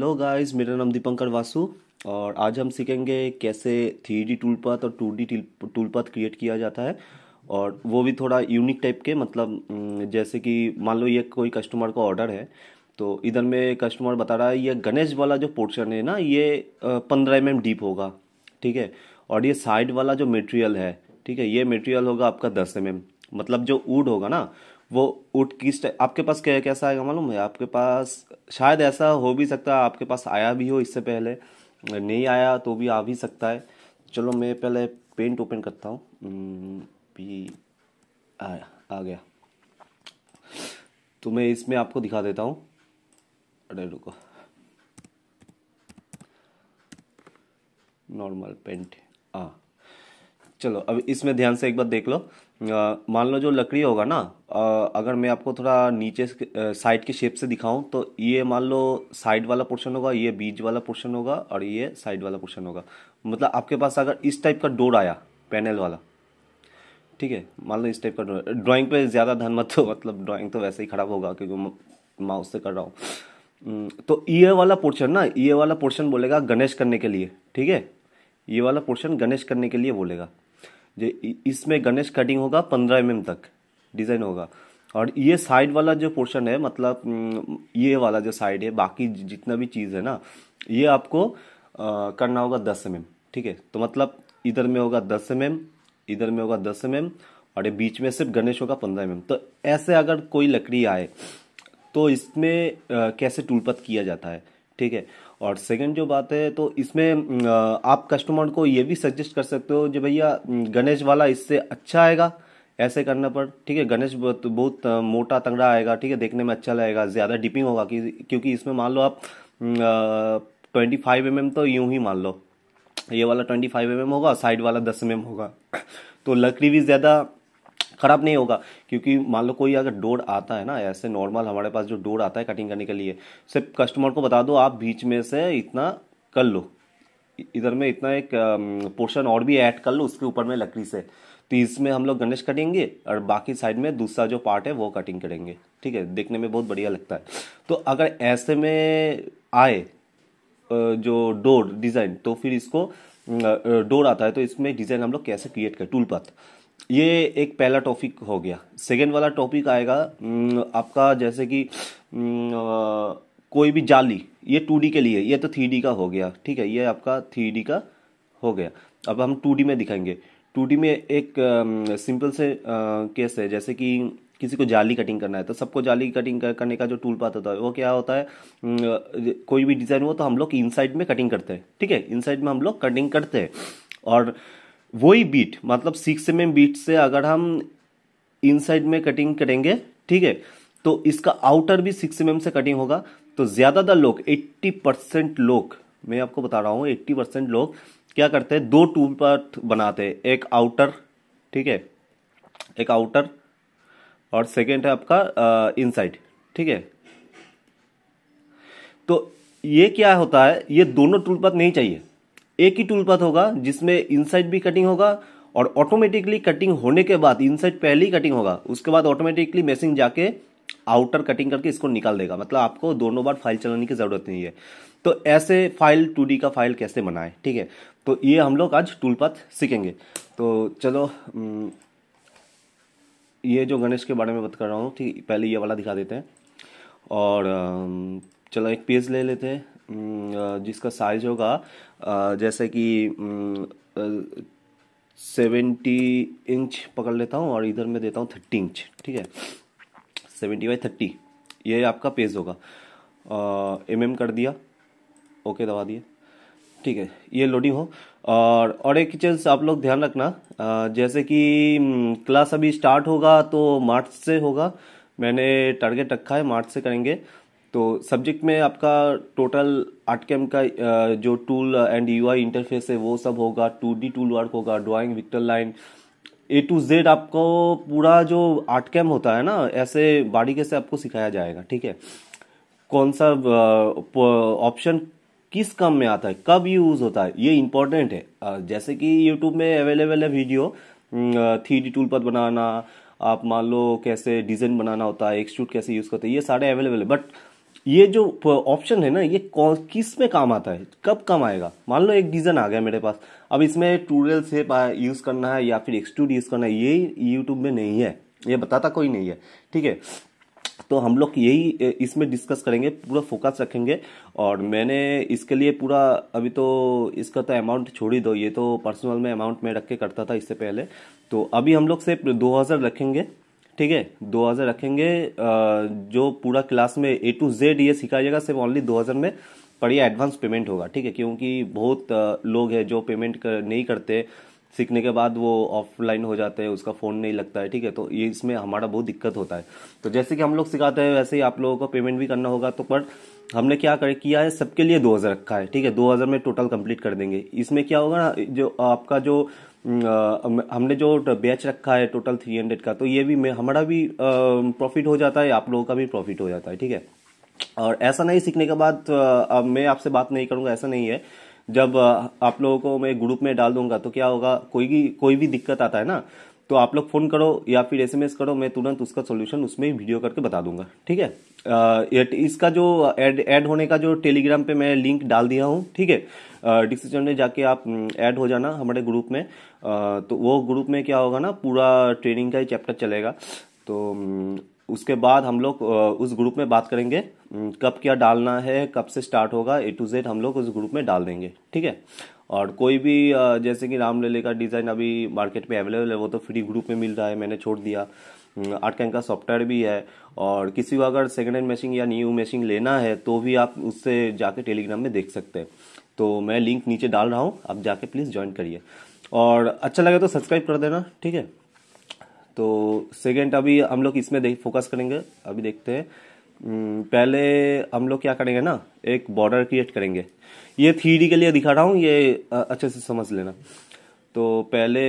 Hello guys मेरा नाम दीपंकर वासु और आज हम सीखेंगे कैसे थ्री डी टूलपाथ और टू डी टूलपाथ क्रिएट किया जाता है और वो भी थोड़ा यूनिक टाइप के मतलब जैसे कि मान लो ये कोई कस्टमर का ऑर्डर है तो इधर में कस्टमर बता रहा है ये गणेश वाला जो पोर्शन है ना ये पंद्रह एम एम डीप होगा ठीक है और ये साइड वाला जो मटेरियल है ठीक है ये मटेरियल होगा आपका दस एम एम मतलब जो वूड होगा ना वो उठ किस आपके पास क्या कैसा आएगा मालूम है आपके पास शायद ऐसा हो भी सकता है आपके पास आया भी हो इससे पहले नहीं आया तो भी आ भी सकता है चलो मैं पहले पेंट ओपन करता हूँ हम्म, भी आया आ गया तो मैं इसमें आपको दिखा देता हूँ अरे रुको नॉर्मल पेंट हाँ चलो अब इसमें ध्यान से एक बार देख लो मान लो जो लकड़ी होगा ना अगर मैं आपको थोड़ा नीचे साइड के शेप से दिखाऊं तो ये मान लो साइड वाला पोर्शन होगा ये बीज वाला पोर्शन होगा और ये साइड वाला पोर्शन होगा मतलब आपके पास अगर इस टाइप का डोर आया पैनल वाला ठीक है मान लो इस टाइप का डोर ड्राइंग पे ज़्यादा ध्यान मत दो मतलब ड्राइंग तो वैसे ही ख़राब होगा क्योंकि माउस से कर रहा हूँ तो ये वाला पोर्शन ना ये वाला पोर्शन बोलेगा गणेश करने के लिए ठीक है ये वाला पोर्शन गणेश करने के लिए बोलेगा इसमें गणेश कटिंग होगा पंद्रह एम तक डिज़ाइन होगा और ये साइड वाला जो पोर्शन है मतलब हम्म, ये वाला जो साइड है बाकी जितना भी चीज़ है ना ये आपको आ, करना होगा दस एम ठीक है तो मतलब इधर में होगा दस एम इधर में होगा दस एम और ये बीच में सिर्फ गणेश होगा पंद्रह एम तो ऐसे अगर कोई लकड़ी आए तो इसमें कैसे टूलपत किया जाता है ठीक है और सेकंड जो बात है तो इसमें आप कस्टमर को ये भी सजेस्ट कर सकते हो जो भैया गणेश वाला इससे अच्छा आएगा ऐसे करने पर ठीक है गणेश बहुत, बहुत मोटा तंगड़ा आएगा ठीक है देखने में अच्छा लगेगा ज़्यादा डिपिंग होगा कि, क्योंकि इसमें मान लो आप ट्वेंटी फाइव एम तो यूं ही मान लो ये वाला ट्वेंटी फाइव एम होगा साइड वाला दस एम mm होगा तो लकड़ी भी ज़्यादा ख़राब नहीं होगा क्योंकि मान लो कोई अगर डोर आता है ना ऐसे नॉर्मल हमारे पास जो डोर आता है कटिंग करने के लिए सिर्फ कस्टमर को बता दो आप बीच में से इतना कर लो इधर में इतना एक पोर्शन और भी ऐड कर लो उसके ऊपर में लकड़ी से तो इसमें हम लोग गणेश कटेंगे और बाकी साइड में दूसरा जो पार्ट है वो कटिंग करेंगे ठीक है देखने में बहुत बढ़िया लगता है तो अगर ऐसे में आए जो डोर डिज़ाइन तो फिर इसको डोर आता है तो इसमें डिज़ाइन हम लोग कैसे क्रिएट करें टूल पाथ ये एक पहला टॉपिक हो गया सेकेंड वाला टॉपिक आएगा आपका जैसे कि कोई भी जाली ये टू डी के लिए ये तो थ्री डी का हो गया ठीक है ये आपका थ्री डी का हो गया अब हम टू डी में दिखाएंगे टू डी में एक सिंपल से केस है जैसे कि किसी को जाली कटिंग करना है तो सबको जाली कटिंग करने का जो टूल पाथ होता है वो क्या होता है कोई भी डिज़ाइन हो तो हम लोग इनसाइड में कटिंग करते हैं ठीक है इनसाइड में हम लोग कटिंग करते हैं और वही बीट मतलब सिक्स एम एम बीट से अगर हम साइड में कटिंग करेंगे ठीक है तो इसका आउटर भी सिक्स एम एम से कटिंग होगा तो ज़्यादातर लोग एट्टी परसेंट लोग मैं आपको बता रहा हूँ एट्टी परसेंट लोग क्या करते हैं दो टू पार्ट बनाते हैं एक आउटर ठीक है एक आउटर और सेकेंड है आपका साइड ठीक है तो ये क्या होता है ये दोनों टूल पाथ नहीं चाहिए एक ही टूल पथ होगा जिसमें इनसाइड भी कटिंग होगा और ऑटोमेटिकली कटिंग होने के बाद इनसाइड पहले ही कटिंग होगा उसके बाद ऑटोमेटिकली मेसिंग जाके आउटर कटिंग करके इसको निकाल देगा मतलब आपको दोनों बार फाइल चलाने की ज़रूरत नहीं है तो ऐसे फाइल टू का फाइल कैसे बनाए ठीक है तो ये हम लोग आज टूलपाथ सीखेंगे तो चलो ये जो गणेश के बारे में बात कर रहा हूँ ठीक पहले ये वाला दिखा देते हैं और चलो एक पेज ले लेते हैं हम्म, जिसका साइज होगा जैसे कि सेवेंटी हम्म, इंच पकड़ लेता हूँ और इधर मैं देता हूँ थर्टी इंच ठीक है सेवेंटी बाई थर्टी ये आपका पेज होगा एम एम कर दिया ओके दबा दिए ठीक है ये लोडिंग हो और और एक चीज़ आप लोग ध्यान रखना आ, जैसे कि क्लास हम्म, अभी स्टार्ट होगा तो मार्च से होगा मैंने टारगेट रखा है मार्च से करेंगे तो सब्जेक्ट में आपका टोटल आर्ट कैम का जो टूल एंड यू इंटरफेस है वो सब होगा टू डी टूल वर्क होगा drawing vector line A to Z आपको पूरा जो आर्ट कैम होता है ना ऐसे बारीके से आपको सिखाया जाएगा ठीक है कौन सा ऑप्शन किस काम में आता है कब यूज होता है ये इंपॉर्टेंट है जैसे कि यूट्यूब में अवेलेबल है वीडियो थ्री डी टूल पर बनाना आप मान लो कैसे डिज़ाइन बनाना होता है एक्सट्रूट कैसे यूज़ करते हैं ये सारे अवेलेबल है बट ये जो ऑप्शन है ना ये किस में काम आता है कब काम आएगा मान लो एक डिज़न आ गया मेरे पास अब इसमें टूरियल से यूज़ करना है या फिर एक्सट्रूड यूज़ करना है ये यूट्यूब में नहीं है ये बताता कोई नहीं है ठीक है तो हम लोग यही इसमें डिस्कस करेंगे पूरा फोकस रखेंगे और मैंने इसके लिए पूरा अभी तो इसका तो अमाउंट छोड़ ही दो ये तो पर्सनल में अमाउंट में रख के करता था इससे पहले तो अभी हम लोग सिर्फ दो हजार रखेंगे ठीक है 2000 रखेंगे जो पूरा क्लास में ए टू जेड ये सिखाया जाएगा सिर्फ ओनली 2000 में पर ये एडवांस पेमेंट होगा ठीक है क्योंकि बहुत लोग हैं जो पेमेंट कर, नहीं करते सीखने के बाद वो ऑफलाइन हो जाते हैं उसका फ़ोन नहीं लगता है ठीक है तो ये इसमें हमारा बहुत दिक्कत होता है तो जैसे कि हम लोग सिखाते हैं वैसे ही आप लोगों को पेमेंट भी करना होगा तो बट हमने क्या कर किया है सबके लिए 2000 रखा है ठीक है 2000 में टोटल कंप्लीट कर देंगे इसमें क्या होगा ना जो आपका जो हमने जो बैच रखा है टोटल थ्री हंड्रेड का तो ये भी हमारा भी प्रॉफिट हो जाता है आप लोगों का भी प्रॉफिट हो जाता है ठीक है और ऐसा नहीं सीखने के बाद अब मैं आपसे बात नहीं करूँगा ऐसा नहीं है जब आप लोगों को मैं ग्रुप में डाल दूंगा तो क्या होगा कोई भी कोई भी दिक्कत आता है ना तो आप लोग फ़ोन करो या फिर एस करो मैं तुरंत उसका सोल्यूशन उसमें वीडियो करके बता दूंगा ठीक है इसका जो ऐड ऐड होने का जो टेलीग्राम पे मैं लिंक डाल दिया हूँ ठीक है डिसीजन में जाके आप ऐड हो जाना हमारे ग्रुप में तो वो ग्रुप में क्या होगा ना पूरा ट्रेनिंग का ही चैप्टर चलेगा तो उसके बाद हम लोग उस ग्रुप में बात करेंगे कब क्या डालना है कब से स्टार्ट होगा ए टू जेड हम लोग उस ग्रुप में डाल देंगे ठीक है और कोई भी जैसे कि राम लेले का डिज़ाइन अभी मार्केट में अवेलेबल है वो तो फ्री ग्रुप में मिल रहा है मैंने छोड़ दिया आर्ट हम्म, कैन का सॉफ्टवेयर भी है और किसी को अगर सेकेंड हैंड मशीन या न्यू मशीन लेना है तो भी आप उससे जाके टेलीग्राम में देख सकते हैं तो मैं लिंक नीचे डाल रहा हूँ आप जाके प्लीज़ ज्वाइन करिए और अच्छा लगे तो सब्सक्राइब कर देना ठीक है तो सेकेंड अभी हम लोग इसमें देख फोकस करेंगे अभी देखते हैं हम्म, पहले हम लोग क्या करेंगे ना एक बॉर्डर क्रिएट करेंगे ये थ्री के लिए दिखा रहा हूँ ये अच्छे से समझ लेना तो पहले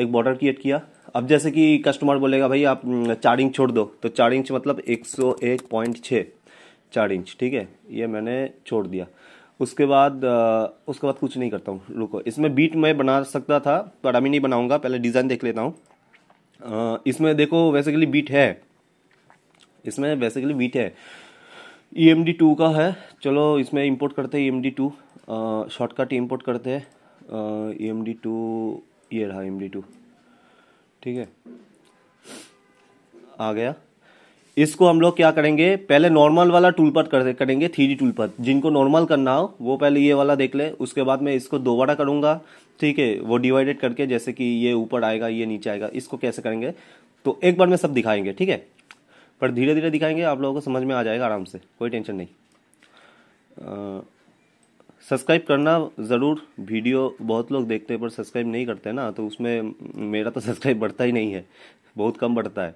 एक बॉर्डर क्रिएट किया अब जैसे कि कस्टमर बोलेगा भाई आप चार इंच छोड़ दो तो चार इंच मतलब एक सौ एक पॉइंट छः चार इंच ठीक है ये मैंने छोड़ दिया उसके बाद उसके बाद कुछ नहीं करता हूँ रुको इसमें बीट मैं बना सकता था पर अभी नहीं बनाऊँगा पहले डिज़ाइन देख लेता हूँ इसमें देखो लिए बीट है इसमें लिए बीट है ई एम डी टू का है चलो इसमें इंपोर्ट करते हैं E M D to shortcut import करते हैं ई एम डी टू ये रहा ई एम डी टू ठीक है आ गया इसको हम लोग क्या करेंगे पहले नॉर्मल वाला टूल कर करेंगे थ्री डी टूल जिनको नॉर्मल करना हो वो पहले ये वाला देख ले उसके बाद मैं इसको दोबारा करूंगा ठीक है वो डिवाइडेड करके जैसे कि ये ऊपर आएगा ये नीचे आएगा इसको कैसे करेंगे तो एक बार में सब दिखाएंगे ठीक है पर धीरे धीरे दिखाएंगे आप लोगों को समझ में आ जाएगा आराम से कोई टेंशन नहीं सब्सक्राइब करना ज़रूर वीडियो बहुत लोग देखते हैं पर सब्सक्राइब नहीं करते ना तो उसमें मेरा तो सब्सक्राइब बढ़ता ही नहीं है बहुत कम बढ़ता है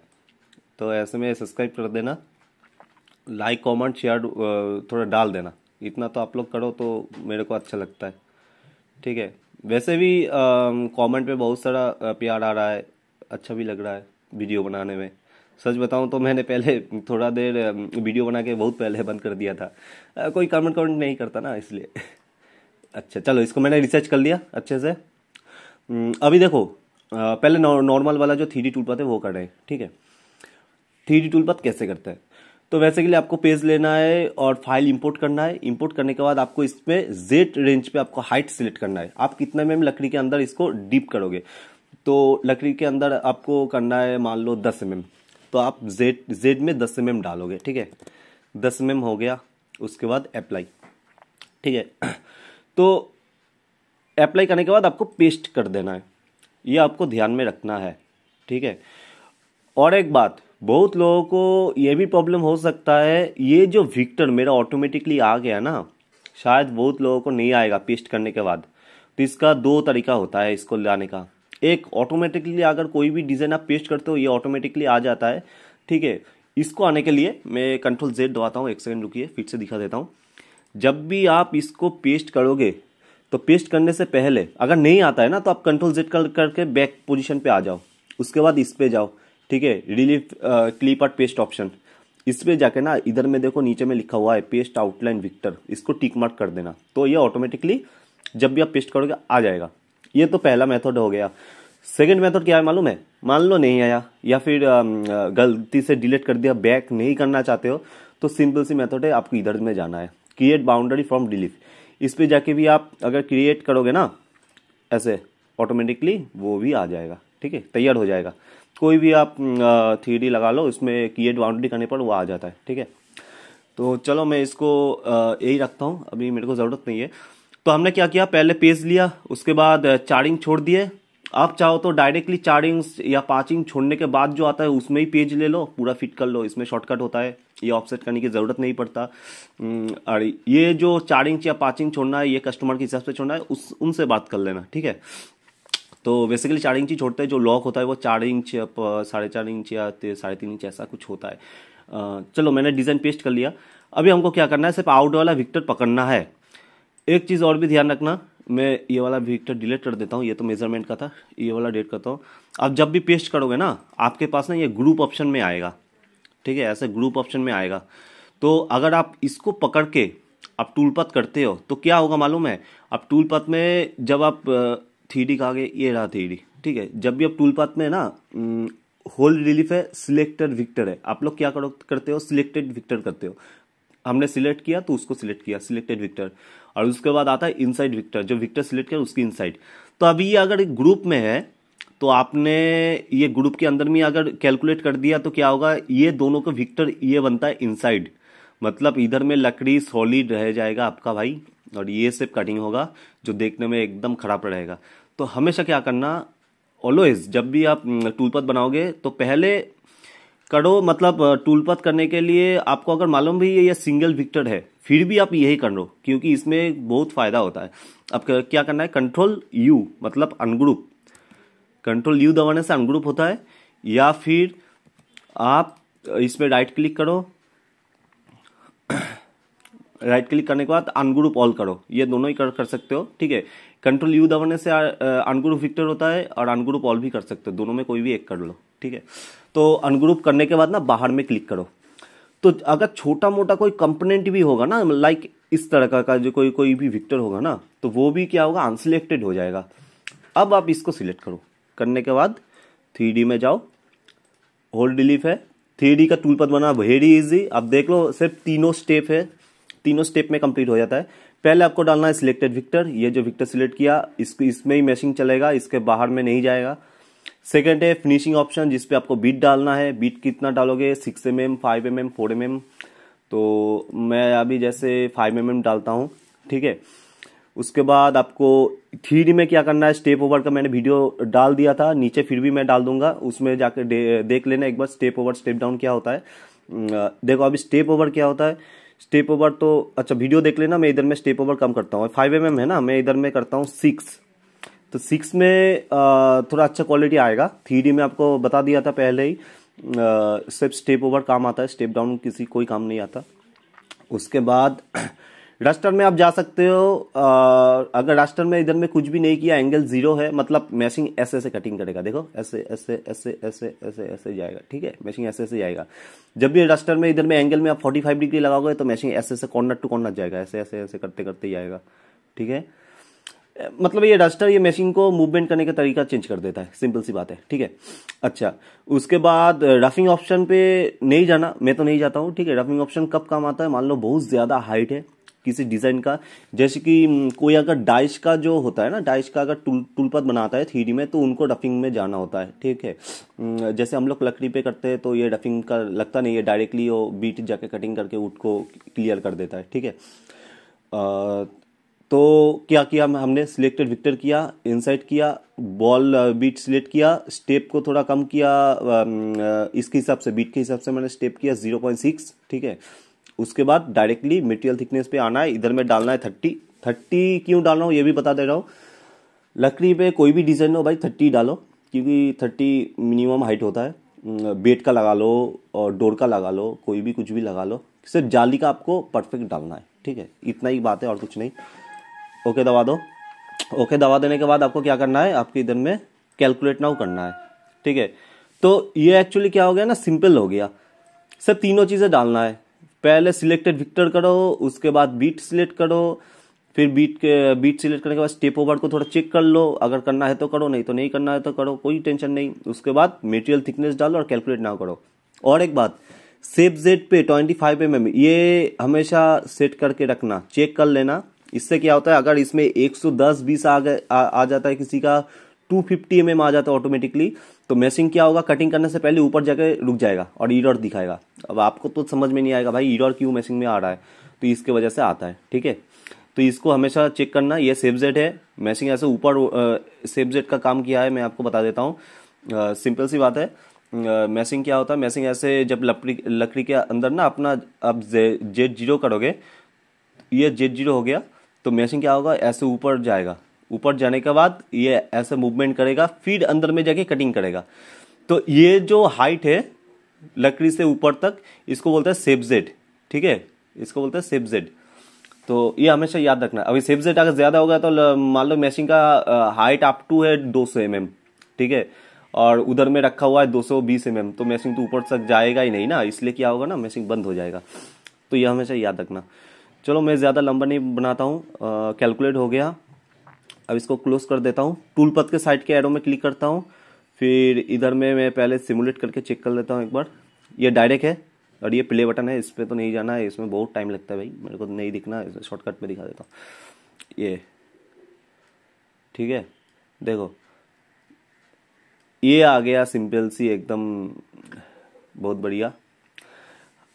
तो ऐसे में सब्सक्राइब कर देना लाइक कमेंट शेयर थोड़ा डाल देना इतना तो आप लोग करो तो मेरे को अच्छा लगता है ठीक है वैसे भी कमेंट पे बहुत सारा प्यार आ रहा है अच्छा भी लग रहा है वीडियो बनाने में सच बताऊं तो मैंने पहले थोड़ा देर वीडियो बना के बहुत पहले बंद कर दिया था कोई कमेंट कमेंट नहीं करता ना इसलिए अच्छा चलो इसको मैंने रिसर्च कर लिया अच्छे से अभी देखो पहले नॉर्मल वाला जो थ्री डी टूलपात है वो कर रहे हैं ठीक है थ्री डी टूलपात कैसे करते हैं तो वैसे के लिए आपको पेज लेना है और फाइल इंपोर्ट करना है इंपोर्ट करने के बाद आपको इस पर जेड रेंज पे आपको हाइट सिलेक्ट करना है आप कितने में लकड़ी के अंदर इसको डीप करोगे तो लकड़ी के अंदर आपको करना है मान लो दस एम mm। तो आप जेड जेड में दस एम डालोगे ठीक है दस एम हो गया उसके बाद अप्लाई ठीक है तो अप्लाई करने के बाद आपको पेस्ट कर देना है ये आपको ध्यान में रखना है ठीक है और एक बात बहुत लोगों को ये भी प्रॉब्लम हो सकता है ये जो विक्टर मेरा ऑटोमेटिकली आ गया ना शायद बहुत लोगों को नहीं आएगा पेस्ट करने के बाद तो इसका दो तरीका होता है इसको लाने का एक ऑटोमेटिकली अगर कोई भी डिज़ाइन आप पेस्ट करते हो ये ऑटोमेटिकली आ जाता है ठीक है इसको आने के लिए मैं कंट्रोल जेड दबाता हूँ एक सेकेंड रुकिए फिर से दिखा देता हूँ जब भी आप इसको पेस्ट करोगे तो पेस्ट करने से पहले अगर नहीं आता है ना तो आप कंट्रोल जेड कर करके बैक पोजिशन पर आ जाओ उसके बाद इस पर जाओ ठीक है relief clip art paste option इस पर जाके ना इधर में देखो नीचे में लिखा हुआ है पेस्ट आउटलाइन विक्टर इसको टिक मार्क कर देना तो ये ऑटोमेटिकली जब भी आप पेस्ट करोगे आ जाएगा ये तो पहला मेथड हो गया सेकेंड मेथड क्या है मालूम है मान लो नहीं आया या फिर गलती से डिलीट कर दिया बैक नहीं करना चाहते हो तो सिंपल सी मेथड है आपको इधर में जाना है क्रिएट बाउंड्री फ्रॉम डिलीट इस पर जाके भी आप अगर क्रिएट करोगे ना ऐसे ऑटोमेटिकली वो भी आ जाएगा ठीक है तैयार हो जाएगा कोई भी आप थ्री लगा लो इसमें क्रिएट बाउंड्री करने पर वो आ जाता है ठीक है तो चलो मैं इसको यही रखता हूँ अभी मेरे को ज़रूरत नहीं है तो हमने क्या किया पहले पेज लिया उसके बाद चार छोड़ दिए आप चाहो तो डायरेक्टली चार इंच या पाँच इंच छोड़ने के बाद जो आता है उसमें ही पेज ले लो पूरा फिट कर लो इसमें शॉर्टकट होता है ये ऑफसेट करने की ज़रूरत नहीं पड़ता और ये जो चार इंच या पाँच इंच छोड़ना है ये कस्टमर के हिसाब से छोड़ना है उस उनसे बात कर लेना ठीक है तो बेसिकली चार इंच ही छोड़ते हैं जो लॉक होता है वो चार इंच साढ़े चार इंच या साढ़े तीन इंच ऐसा कुछ होता है चलो मैंने डिज़ाइन पेस्ट कर लिया अभी हमको क्या करना है सिर्फ आउट वाला विक्टर पकड़ना है एक चीज़ और भी ध्यान रखना मैं ये वाला विक्टर डिलीट कर देता हूँ ये तो मेजरमेंट का था ये वाला डेट करता हूँ आप जब भी पेस्ट करोगे ना आपके पास ना ये ग्रुप ऑप्शन में आएगा ठीक है ऐसे ग्रुप ऑप्शन में आएगा तो अगर आप इसको पकड़ के आप टूलपथ करते हो तो क्या होगा मालूम है टूल टूलपथ में जब आप थ्री डी कहा ये रहा थ्री डी ठीक है जब भी आप टूलपथ में ना होल्ड रिलीफ है सिलेक्टेड विक्टर है आप लोग क्या करो करते हो सिलेक्टेड विक्टर करते हो हमने सिलेक्ट किया तो उसको सिलेक्ट किया सिलेक्टेड विक्टर और उसके बाद आता है इनसाइड विक्टर जो विक्टर सिलेक्ट किया उसकी इनसाइड तो अभी ये अगर ग्रुप में है तो आपने ये ग्रुप के अंदर में अगर कैलकुलेट कर दिया तो क्या होगा ये दोनों का विक्टर ये बनता है इनसाइड मतलब इधर में लकड़ी सॉलिड रह जाएगा आपका भाई और ये सिर्फ कटिंग होगा जो देखने में एकदम खराब रहेगा तो हमेशा क्या करना ऑलवेज जब भी आप पथ बनाओगे तो पहले करो मतलब टूलपत करने के लिए आपको अगर मालूम भी है ये सिंगल विक्टर है फिर भी आप यही करो क्योंकि इसमें बहुत फ़ायदा होता है अब क्या करना है कंट्रोल यू मतलब अनग्रुप कंट्रोल यू दबाने से अनग्रुप होता है या फिर आप इस पर राइट क्लिक करो राइट क्लिक करने के बाद अनग्रुप ऑल करो ये दोनों ही कर कर सकते हो ठीक है कंट्रोल यू दबाने से अनग्रुप विक्टर होता है और अनग्रुप ऑल भी कर सकते हो दोनों में कोई भी एक कर लो ठीक है तो अनग्रुप करने के बाद ना बाहर में क्लिक करो तो अगर छोटा मोटा कोई कंपोनेंट भी होगा ना लाइक इस तरह का, का जो कोई कोई भी विक्टर होगा ना तो वो भी क्या होगा अनसिलेक्टेड हो जाएगा अब आप इसको सिलेक्ट करो करने के बाद थ्री में जाओ होल डिलीफ है थ्री का टूल पद बना वेरी इजी अब देख लो सिर्फ तीनों स्टेप है तीनों स्टेप में कंप्लीट हो जाता है पहले आपको डालना है सिलेक्टेड विक्टर ये जो विक्टर सिलेक्ट किया इसको इसमें ही मैशिंग चलेगा इसके बाहर में नहीं जाएगा सेकेंड है फिनिशिंग ऑप्शन जिसपे आपको बीट डालना है बीट कितना डालोगे six M M five M M four M M तो मैं अभी जैसे फाइव एम एम डालता हूँ ठीक है उसके बाद आपको थ्री में क्या करना है स्टेप ओवर का मैंने वीडियो डाल दिया था नीचे फिर भी मैं डाल दूंगा उसमें जाकर दे, देख लेना एक बार स्टेप ओवर स्टेप डाउन क्या होता है देखो अभी स्टेप ओवर क्या होता है स्टेप ओवर तो अच्छा वीडियो देख लेना मैं इधर में स्टेप ओवर कम करता हूँ फाइव एम है ना मैं इधर में करता हूँ सिक्स तो सिक्स में थोड़ा अच्छा क्वालिटी आएगा थ्री में आपको बता दिया था पहले ही सिर्फ स्टेप ओवर काम आता है स्टेप डाउन किसी कोई काम नहीं आता उसके बाद रास्टर में आप जा सकते हो अगर रास्टर में इधर में कुछ भी नहीं किया एंगल जीरो है मतलब मैशिंग ऐसे ऐसे कटिंग करेगा देखो ऐसे ऐसे ऐसे ऐसे ऐसे ऐसे जाएगा ठीक है मैशिंग ऐसे ऐसे जाएगा जब भी रास्टर में इधर में एंगल में आप 45 डिग्री लगाओगे तो मैशिंग ऐसे ऐसे कॉर्नर टू कॉर्नर जाएगा ऐसे ऐसे ऐसे करते करते जाएगा ठीक है मतलब ये डस्टर ये मशीन को मूवमेंट करने का तरीका चेंज कर देता है सिंपल सी बात है ठीक है अच्छा उसके बाद रफिंग uh, ऑप्शन पे नहीं जाना मैं तो नहीं जाता हूँ ठीक है रफिंग ऑप्शन कब काम आता है मान लो बहुत ज़्यादा हाइट है किसी डिज़ाइन का जैसे कि um, कोई अगर डाइश का जो होता है ना डाइश का अगर टूल टूलपत बनाता है थ्री में तो उनको डफिंग में जाना होता है ठीक है um, जैसे हम लोग लकड़ी पे करते हैं तो ये डफिंग का लगता नहीं है डायरेक्टली वो बीट जाके कटिंग करके उठ को क्लियर कर देता है ठीक है uh, तो क्या किया हमने सिलेक्टेड विक्टर किया इनसाइड किया बॉल बीट सिलेक्ट किया स्टेप को थोड़ा कम किया um, uh, इसके हिसाब से बीट के हिसाब से मैंने स्टेप किया जीरो पॉइंट सिक्स ठीक है उसके बाद डायरेक्टली मेटेरियल थिकनेस पे आना है इधर में डालना है थर्टी थर्टी क्यों डाल रहा हूँ ये भी बता दे रहा हूँ लकड़ी पे कोई भी डिज़ाइन हो भाई थर्टी डालो क्योंकि थर्टी मिनिमम हाइट होता है बेड का लगा लो और डोर का लगा लो कोई भी कुछ भी लगा लो सिर्फ जाली का आपको परफेक्ट डालना है ठीक है इतना ही बात है और कुछ नहीं ओके दबा दो ओके दबा देने के बाद आपको क्या करना है आपके इधर में कैलकुलेट नाउ करना है ठीक है तो ये एक्चुअली क्या हो गया ना सिंपल हो गया सर तीनों चीज़ें डालना है पहले सिलेक्टेड विक्टर करो उसके बाद बीट सिलेक्ट करो फिर बीट के बीट सिलेक्ट करने के बाद स्टेप ओवर को थोड़ा चेक कर लो अगर करना है तो करो नहीं तो नहीं करना है तो करो कोई टेंशन नहीं उसके बाद मेटेरियल थिकनेस डालो और कैलकुलेट ना करो और एक बात सेफ जेड पे ट्वेंटी फाइव एम एम ये हमेशा सेट करके रखना चेक कर लेना इससे क्या होता है अगर इसमें 110 बीस आ गए आ, आ जाता है किसी का 250 फिफ्टी mm आ जाता है ऑटोमेटिकली तो मैसिंग क्या होगा कटिंग करने से पहले ऊपर जाके रुक जाएगा और ईरर दिखाएगा अब आपको तो समझ में नहीं आएगा भाई ईरर क्यों मैसिंग में आ रहा है तो इसके वजह से आता है ठीक है तो इसको हमेशा चेक करना ये जेड है मैसिंग ऐसे ऊपर जेड का काम किया है मैं आपको बता देता हूँ सिंपल सी बात है मैसिंग क्या होता है मैसिंग ऐसे जब लकड़ी लकड़ी के अंदर ना अपना अब जे, जेड जीरो करोगे ये जेड जीरो हो गया तो मेशिंग क्या होगा ऐसे ऊपर जाएगा ऊपर जाने के बाद ये ऐसे मूवमेंट करेगा फिर अंदर में जाके कटिंग करेगा तो ये जो हाइट है लकड़ी से ऊपर तक इसको बोलते हैं सेबजेड ठीक है इसको बोलते हैं सेबजेड तो ये हमेशा याद रखना अभी सेबजेड अगर ज़्यादा होगा तो मान लो मैशिंग का हाइट अप टू है दो सौ एम mm, ठीक है और उधर में रखा हुआ है दो सौ बीस एम mm, तो मैशिंग तो ऊपर तक जाएगा ही नहीं ना इसलिए क्या होगा ना मैशिंग बंद हो जाएगा तो ये हमेशा याद रखना चलो मैं ज़्यादा लंबा नहीं बनाता हूँ कैलकुलेट हो गया अब इसको क्लोज कर देता हूँ टूल पथ के साइड के एडो में क्लिक करता हूँ फिर इधर में मैं पहले सिमुलेट करके चेक कर लेता हूँ एक बार ये डायरेक्ट है और ये प्ले बटन है इस पर तो नहीं जाना है इसमें बहुत टाइम लगता है भाई मेरे को नहीं दिखना शॉर्टकट पर दिखा देता हूँ ये ठीक है देखो ये आ गया सिंपल सी एकदम बहुत बढ़िया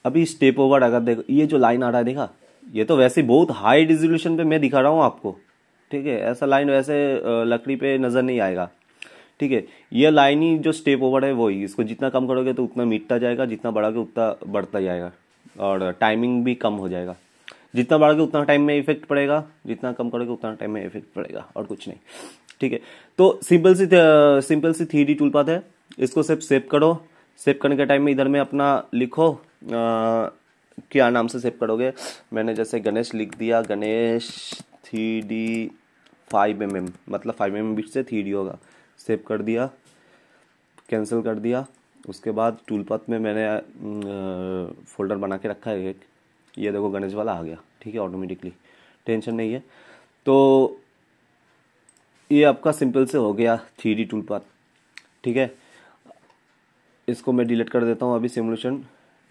अभी स्टेप ओवर अगर देखो ये जो लाइन आ रहा है देखा ये तो वैसे बहुत हाई रिजोल्यूशन पे मैं दिखा रहा हूँ आपको ठीक है ऐसा लाइन वैसे लकड़ी पे नज़र नहीं आएगा ठीक है ये लाइन ही जो स्टेप ओवर है वही इसको जितना कम करोगे तो उतना मिटता जाएगा जितना बढ़ाओगे उतना बढ़ता जाएगा और टाइमिंग भी कम हो जाएगा जितना बढ़ोगे उतना टाइम में इफेक्ट पड़ेगा जितना कम करोगे उतना टाइम में इफेक्ट पड़ेगा और कुछ नहीं ठीक है तो सिंपल सी सिंपल सी थ्री डी टूल पाथ है इसको सिर्फ सेव करो सेव करने के टाइम में इधर में अपना लिखो आ, क्या नाम से सेव करोगे मैंने जैसे गणेश लिख दिया Ganesh three D five M M मतलब फाइव एम एम बीच से थ्री डी होगा सेव कर दिया कैंसिल कर दिया उसके बाद पथ में मैंने फोल्डर बना के रखा है एक ये देखो गणेश वाला आ गया ठीक है ऑटोमेटिकली टेंशन नहीं है तो ये आपका सिंपल से हो गया थ्री डी टूल पथ ठीक है इसको मैं डिलीट कर देता हूँ अभी सिमुलेशन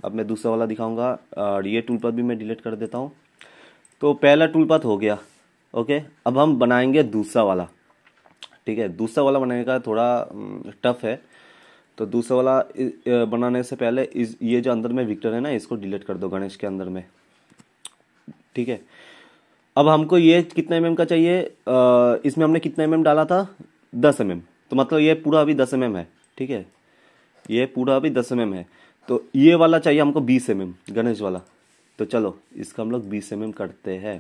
अब मैं दूसरा वाला दिखाऊंगा और ये टूल पाथ भी मैं डिलीट कर देता हूँ तो पहला टूल पाथ हो गया ओके अब हम बनाएंगे दूसरा वाला ठीक है दूसरा वाला बनाने का थोड़ा टफ है तो दूसरा वाला बनाने से पहले इस ये जो अंदर में विक्टर है ना इसको डिलीट कर दो गणेश के अंदर में ठीक है अब हमको ये कितना एम का चाहिए इसमें हमने कितना एम डाला था दस एम तो मतलब ये पूरा अभी दस एम है ठीक है ये पूरा अभी दस एम है तो ये वाला चाहिए हमको बीस एम गणेश वाला तो चलो इसका हम लोग बीस एम करते हैं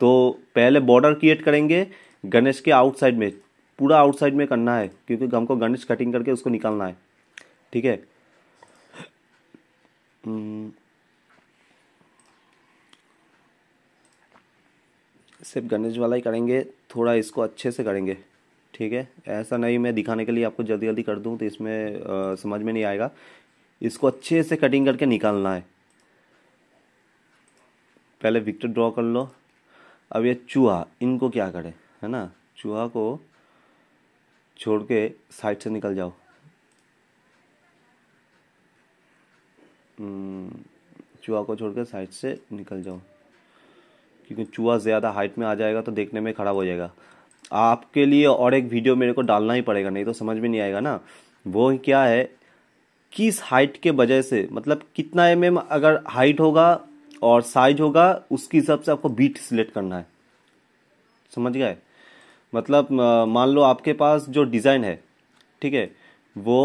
तो पहले बॉर्डर क्रिएट करेंगे गणेश के आउटसाइड में पूरा आउटसाइड में करना है क्योंकि हमको गणेश कटिंग करके उसको निकालना है ठीक है हम्म, सिर्फ गणेश वाला ही करेंगे थोड़ा इसको अच्छे से करेंगे ठीक है ऐसा नहीं मैं दिखाने के लिए आपको जल्दी जल्दी कर दूं तो इसमें आ, समझ में नहीं आएगा इसको अच्छे से कटिंग करके निकालना है पहले विक्टर ड्रॉ कर लो अब ये चूहा इनको क्या करें है ना चूहा को छोड़ के साइड से निकल जाओ हम्म, चूहा को छोड़ के साइड से निकल जाओ क्योंकि चूहा ज़्यादा हाइट में आ जाएगा तो देखने में ख़राब हो जाएगा आपके लिए और एक वीडियो मेरे को डालना ही पड़ेगा नहीं तो समझ में नहीं आएगा ना वो क्या है किस हाइट के वजह से मतलब कितना एम mm अगर हाइट होगा और साइज होगा उसके हिसाब से आपको बीट सिलेक्ट करना है समझ गए मतलब मान लो आपके पास जो डिज़ाइन है ठीक है वो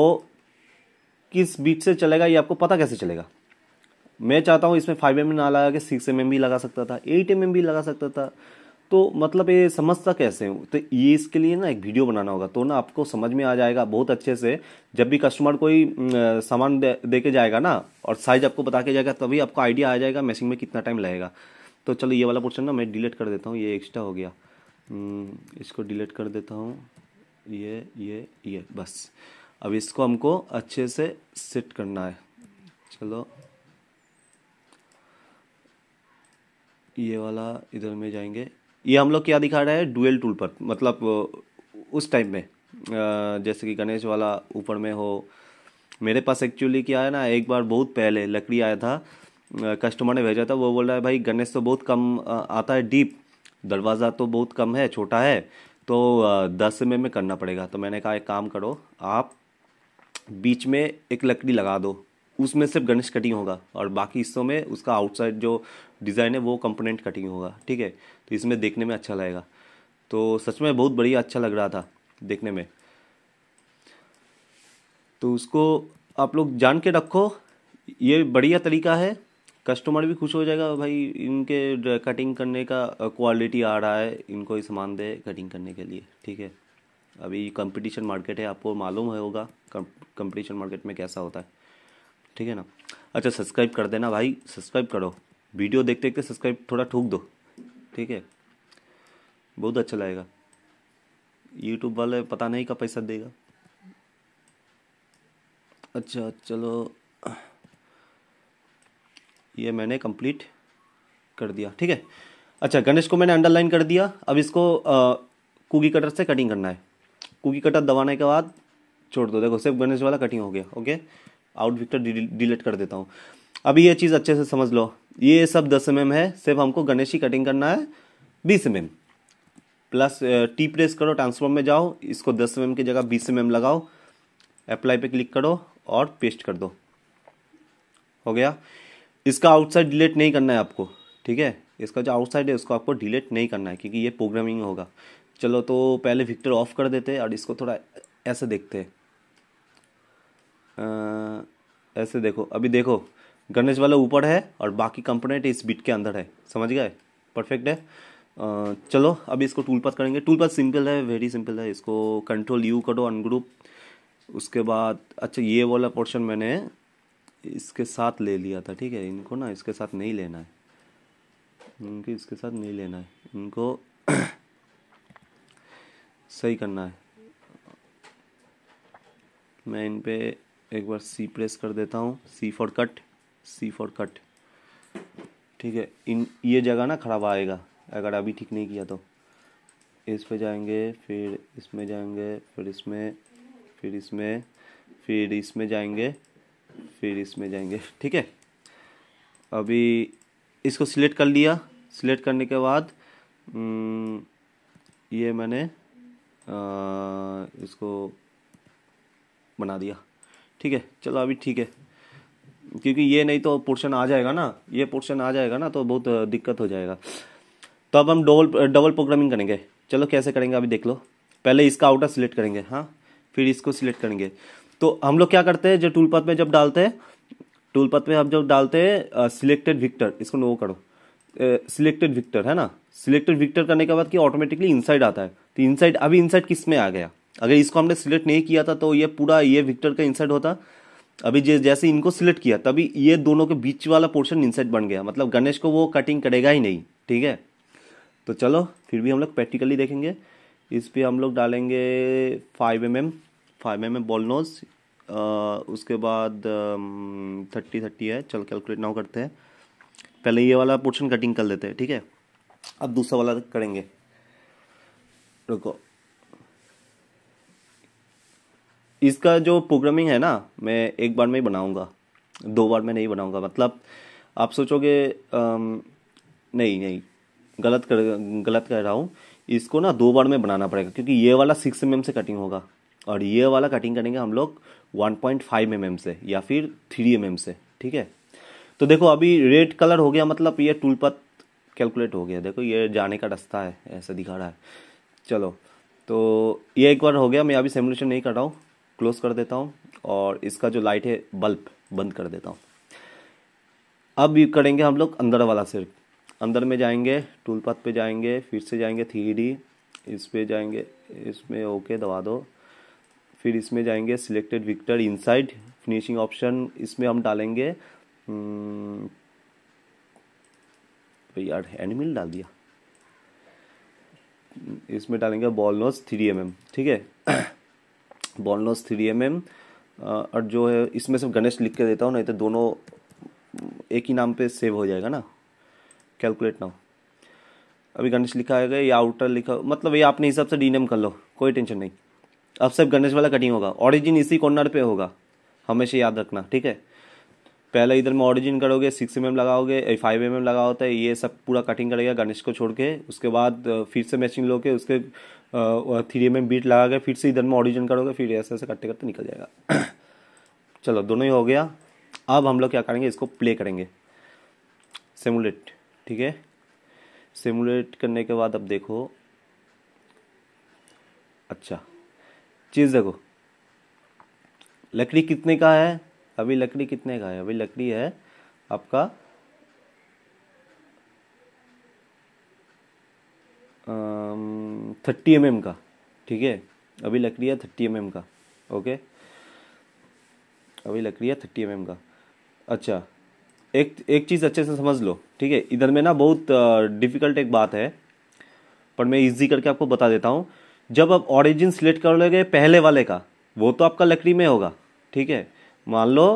किस बीट से चलेगा ये आपको पता कैसे चलेगा मैं चाहता हूँ इसमें फाइव एम mm ना लगा के सिक्स एम mm भी लगा सकता था एट एम mm भी लगा सकता था तो मतलब ये समझता कैसे हूँ तो ये इसके लिए ना एक वीडियो बनाना होगा तो ना आपको समझ में आ जाएगा बहुत अच्छे से जब भी कस्टमर कोई सामान दे, दे के जाएगा ना और साइज आपको बता के जाएगा तभी आपको आइडिया आ जाएगा मैसिंग में कितना टाइम लगेगा तो चलो ये वाला पोर्शन ना मैं डिलीट कर देता हूँ ये एक्स्ट्रा हो गया इसको डिलीट कर देता हूँ ये ये ये बस अब इसको हमको अच्छे से सेट करना है चलो ये वाला इधर में जाएंगे ये हम लोग क्या दिखा रहे हैं डुअल टूल पर मतलब उस टाइम में जैसे कि गणेश वाला ऊपर में हो मेरे पास एक्चुअली क्या है ना एक बार बहुत पहले लकड़ी आया था कस्टमर ने भेजा था वो बोल रहा है भाई गणेश तो बहुत कम आता है डीप दरवाज़ा तो बहुत कम है छोटा है तो दस एम में करना पड़ेगा तो मैंने कहा एक काम करो आप बीच में एक लकड़ी लगा दो उसमें सिर्फ गणेश कटिंग होगा और बाकी हिस्सों में उसका आउटसाइड जो डिज़ाइन है वो कंपोनेंट कटिंग होगा ठीक है तो इसमें देखने में अच्छा लगेगा तो सच में बहुत बढ़िया अच्छा लग रहा था देखने में तो उसको आप लोग जान के रखो ये बढ़िया तरीका है कस्टमर भी खुश हो जाएगा भाई इनके कटिंग करने का क्वालिटी आ रहा है इनको ही सामान दे कटिंग करने के लिए ठीक है अभी कंपटीशन मार्केट है आपको मालूम है होगा कंपटीशन मार्केट में कैसा होता है ठीक है ना अच्छा सब्सक्राइब कर देना भाई सब्सक्राइब करो वीडियो देखते देखते सब्सक्राइब थोड़ा ठूक दो ठीक है बहुत अच्छा लगेगा यूट्यूब वाले पता नहीं का पैसा देगा अच्छा चलो ये मैंने कंप्लीट कर दिया ठीक है अच्छा गणेश को मैंने अंडरलाइन कर दिया अब इसको कुकी कटर से कटिंग करना है कुकी कटर दबाने के बाद छोड़ दो देखो सिर्फ गणेश वाला कटिंग हो गया ओके आउट विक्टर डिलीट कर देता हूँ अभी ये चीज़ अच्छे से समझ लो ये सब दस एम mm है सिर्फ हमको गणेश की कटिंग करना है बीस M mm. Plus T press करो ट्रांसफॉर्म में जाओ इसको दस एम mm की जगह बीस एम mm लगाओ अप्लाई पे क्लिक करो और पेस्ट कर दो हो गया इसका आउटसाइड डिलीट नहीं करना है आपको ठीक है इसका जो आउटसाइड है उसको आपको डिलीट नहीं करना है क्योंकि ये प्रोग्रामिंग होगा चलो तो पहले विक्टर ऑफ कर देते हैं और इसको थोड़ा ऐसे देखते हैं ऐसे देखो अभी देखो गणेश वाला ऊपर है और बाकी कंपोनेंट इस बिट के अंदर है समझ गए परफेक्ट है चलो अभी इसको टूल पास करेंगे टूल पास सिंपल है वेरी सिंपल है इसको कंट्रोल यू करो अनग्रुप उसके बाद अच्छा ये वाला पोर्शन मैंने इसके साथ ले लिया था ठीक है इनको ना इसके साथ नहीं लेना है इनके इसके साथ नहीं लेना है इनको सही करना है मैं इन पर एक बार सी प्रेस कर देता हूँ C for cut C for cut ठीक है इन ये जगह ना खराब आएगा अगर अभी ठीक नहीं किया तो इस पे जाएंगे फिर इसमें जाएंगे फिर इसमें फिर इसमें फिर इसमें जाएंगे फिर इसमें जाएंगे ठीक है अभी इसको सिलेक्ट कर लिया सिलेक्ट करने के बाद ये मैंने आ, इसको बना दिया ठीक है चलो अभी ठीक है क्योंकि ये नहीं तो पोर्शन आ जाएगा ना ये पोर्शन आ जाएगा ना तो बहुत दिक्कत हो जाएगा तो अब हम डबल डबल प्रोग्रामिंग करेंगे चलो कैसे करेंगे अभी देख लो पहले इसका आउटर सिलेक्ट करेंगे हाँ फिर इसको सिलेक्ट करेंगे तो हम लोग क्या करते हैं जो टूल पथ में जब डालते हैं टूल पथ में हम जब डालते हैं सिलेक्टेड विक्टर इसको नो करो सिलेक्टेड विक्टर है ना सिलेक्टेड विक्टर करने के बाद कि ऑटोमेटिकली इनसाइड आता है तो इनसाइड अभी इनसाइड किस में आ गया अगर इसको हमने सिलेक्ट नहीं किया था तो ये पूरा ये विक्टर का इनसाइड होता अभी जैसे इनको सिलेक्ट किया तभी ये दोनों के बीच वाला पोर्शन इनसेट बन गया मतलब गणेश को वो कटिंग करेगा ही नहीं ठीक है तो चलो फिर भी हम लोग प्रैक्टिकली देखेंगे इस पर हम लोग डालेंगे five M M five M M ball nose उसके बाद थर्टी थर्टी है चलो कैलकुलेट नाउ करते हैं पहले ये वाला पोर्शन कटिंग कर लेते हैं ठीक है अब दूसरा वाला करेंगे रुको इसका जो प्रोग्रामिंग है ना मैं एक बार में ही बनाऊँगा दो बार में नहीं बनाऊँगा मतलब आप सोचोगे नहीं नहीं गलत कर गलत कह रहा हूँ इसको ना दो बार में बनाना पड़ेगा क्योंकि ये वाला सिक्स एम mm से कटिंग होगा और ये वाला कटिंग करेंगे हम लोग one point five M M से या फिर थ्री एम mm से ठीक है तो देखो अभी रेड कलर हो गया मतलब ये टूल पथ कैलकुलेट हो गया देखो ये जाने का रास्ता है ऐसा दिखा रहा है चलो तो ये एक बार हो गया मैं अभी सेमुलेशन नहीं कर रहा हूँ क्लोज कर देता हूँ और इसका जो लाइट है बल्ब बंद कर देता हूँ अब करेंगे हम लोग अंदर वाला सिर्फ अंदर में जाएंगे टूल पाथ पे जाएंगे फिर से जाएंगे थ्री डी इस पर जाएंगे इसमें ओके दबा दो फिर इसमें जाएंगे selected vector inside finishing option इसमें हम डालेंगे हम्म, यार एनिमल डाल दिया इसमें डालेंगे बॉल नोज थ्री एम ठीक है बॉल थ्री एम एम और जो है इसमें सिर्फ गणेश लिख के देता हूँ नहीं तो दोनों एक ही नाम पे सेव हो जाएगा ना कैलकुलेट ना अभी गणेश लिखा है या आउटर लिखा मतलब ये आपने हिसाब से डीनेम कर लो कोई टेंशन नहीं अब सिर्फ गणेश वाला कटिंग होगा ऑरिजिन इसी कॉर्नर पे होगा हमेशा याद रखना ठीक है पहले इधर में ऑरिजिन करोगे सिक्स एम एम लगाओगे फाइव एम एम लगा होता है ये सब पूरा कटिंग करेगा गणेश को छोड़ के उसके बाद फिर से मैचिंग लो के उसके थ्री में बीट लगा के फिर से इधर में ऑरिजन करोगे फिर ऐसे ऐसे करते करते निकल जाएगा चलो दोनों ही हो गया अब हम लोग क्या करेंगे इसको प्ले करेंगे सिमुलेट ठीक है सिमुलेट करने के बाद अब देखो अच्छा चीज़ देखो लकड़ी कितने का है अभी लकड़ी कितने का है अभी लकड़ी है आपका थर्टी एम एम का ठीक है अभी लकड़ी है थर्टी एम एम का ओके अभी लकड़ी है थर्टी एम एम का अच्छा एक एक चीज़ अच्छे से समझ लो ठीक है इधर में ना बहुत डिफ़िकल्ट एक बात है पर मैं इजी करके आपको बता देता हूँ जब आप ऑरिजिन सिलेक्ट कर लोगे पहले वाले का वो तो आपका लकड़ी में होगा ठीक है मान लो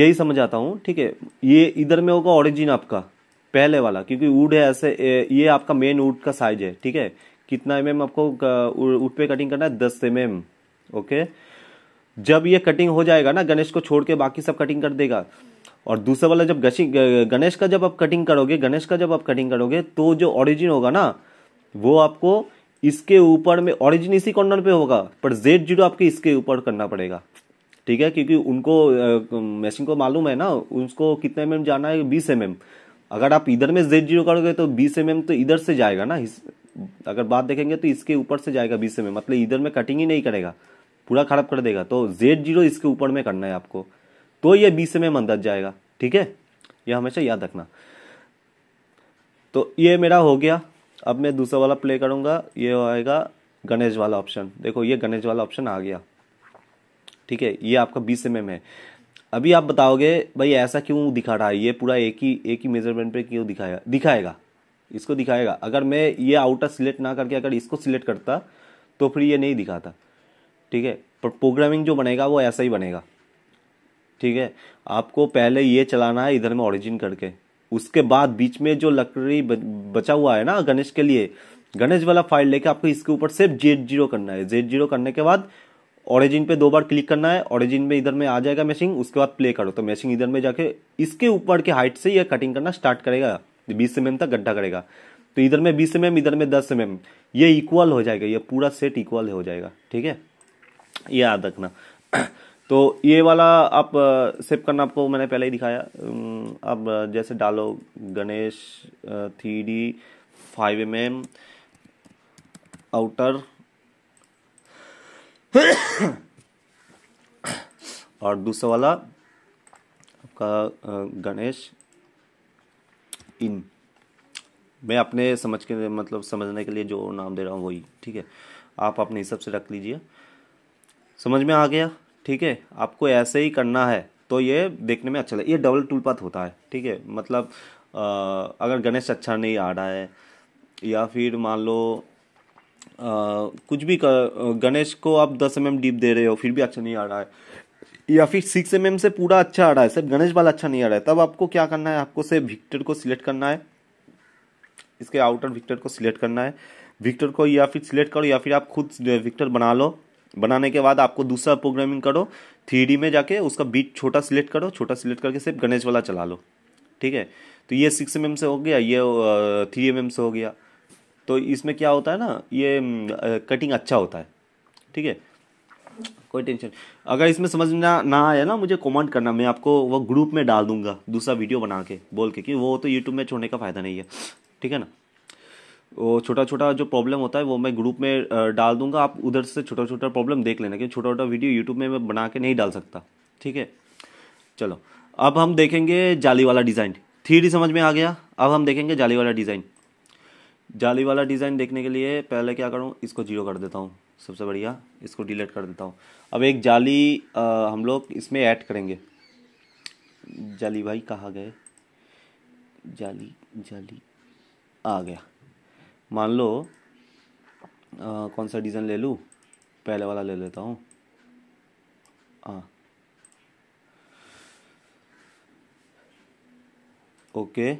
यही समझ आता हूँ ठीक है ये इधर में होगा ऑरिजिन आपका पहले वाला क्योंकि वुड है ऐसे ये आपका मेन वुड का साइज है ठीक है कितना एम आपको वुड पे कटिंग करना है दस एम एम ओके जब ये कटिंग हो जाएगा ना गणेश को छोड़ के बाकी सब कटिंग कर देगा और दूसरा वाला जब गणेश का जब आप कटिंग करोगे गणेश का जब आप कटिंग करोगे तो जो ऑरिजिन होगा ना वो आपको इसके ऊपर में ऑरिजिन इसी कॉर्नर पे होगा पर जेड जीरो आपके इसके ऊपर करना पड़ेगा ठीक है क्योंकि उनको मशीन को मालूम है ना उसको कितने एम जाना है बीस एम अगर आप इधर में जेड जीरो करोगे तो बीस एम तो इधर से जाएगा ना अगर बात देखेंगे तो इसके ऊपर से जाएगा बीस एम मतलब इधर में कटिंग ही नहीं करेगा पूरा खराब कर देगा तो जेड जीरो इसके ऊपर में करना है आपको तो ये बीस एम अंदर जाएगा ठीक है ये हमेशा याद रखना तो ये मेरा हो गया अब मैं दूसरा वाला प्ले करूंगा ये आएगा गणेश वाला ऑप्शन देखो ये गणेश वाला ऑप्शन आ गया ठीक है ये आपका बीस एम है अभी आप बताओगे भाई ऐसा क्यों दिखा रहा है ये पूरा एक ही एक ही मेजरमेंट पे क्यों दिखाया दिखाएगा इसको दिखाएगा अगर मैं ये आउटर सिलेक्ट ना करके अगर इसको सिलेक्ट करता तो फिर ये नहीं दिखाता ठीक है पर प्रोग्रामिंग जो बनेगा वो ऐसा ही बनेगा ठीक है आपको पहले ये चलाना है इधर में ऑरिजिन करके उसके बाद बीच में जो लकड़ी बचा हुआ है ना गणेश के लिए गणेश वाला फाइल लेके आपको इसके ऊपर सिर्फ जेड जीरो करना है जेड जीरो करने के बाद ऑरिजिन पे दो बार क्लिक करना है ऑरिजिन में इधर में आ जाएगा मैशिंग उसके बाद प्ले करो तो मैशिंग इधर में जाके इसके ऊपर के हाइट से यह कटिंग करना स्टार्ट करेगा बीस एम mm तक गड्ढा करेगा तो इधर में बीस एम mm, इधर में दस एम mm, ये इक्वल हो जाएगा ये पूरा सेट इक्वल हो जाएगा ठीक है ये याद रखना तो ये वाला आप सेव करना आपको मैंने पहले ही दिखाया अब जैसे डालो Ganesh three D five M M outer और दूसरा वाला आपका गणेश इन मैं अपने समझ के मतलब समझने के लिए जो नाम दे रहा हूँ वही ठीक है आप अपने हिसाब से रख लीजिए समझ में आ गया ठीक है आपको ऐसे ही करना है तो ये देखने में अच्छा लगे ये डबल टूल पाथ होता है ठीक है मतलब आ, अगर गणेश अच्छा नहीं आ रहा है या फिर मान लो कुछ भी कर गणेश को आप दस एम एम डीप दे रहे हो फिर भी अच्छा नहीं आ रहा है या फिर सिक्स एम एम से पूरा अच्छा आ रहा है सिर्फ गणेश वाला अच्छा नहीं आ रहा है तब आपको क्या करना है आपको सिर्फ विक्टर को सिलेक्ट करना है इसके आउटर विक्टर को सिलेक्ट करना है विक्टर को या फिर सिलेक्ट करो या फिर आप खुद विक्टर बना लो बनाने के बाद आपको दूसरा प्रोग्रामिंग करो थ्री में जाके उसका बीट छोटा सिलेक्ट करो छोटा सिलेक्ट करके सिर्फ गणेश वाला चला लो ठीक है तो ये सिक्स एम से हो गया ये थ्री एम से हो गया तो इसमें क्या होता है ना ये कटिंग अच्छा होता है ठीक है कोई टेंशन अगर इसमें समझ ना ना आया ना मुझे कमेंट करना मैं आपको वो ग्रुप में डाल दूंगा दूसरा वीडियो बना के बोल के कि वो तो यूट्यूब में छोड़ने का फ़ायदा नहीं है ठीक है ना वो छोटा छोटा जो प्रॉब्लम होता है वो मैं ग्रुप में डाल दूंगा आप उधर से छोटा छोटा प्रॉब्लम देख लेना क्योंकि छोटा छोटा वीडियो यूट्यूब में मैं बना के नहीं डाल सकता ठीक है चलो अब हम देखेंगे जाली वाला डिज़ाइन थ्री समझ में आ गया अब हम देखेंगे जाली वाला डिज़ाइन जाली वाला डिज़ाइन देखने के लिए पहले क्या करूँ इसको जीरो कर देता हूँ सबसे बढ़िया इसको डिलीट कर देता हूँ अब एक जाली आ, हम लोग इसमें ऐड करेंगे जाली भाई कहाँ गए जाली जाली आ गया मान लो आ, कौन सा डिज़ाइन ले लूँ पहले वाला ले लेता हूँ हाँ ओके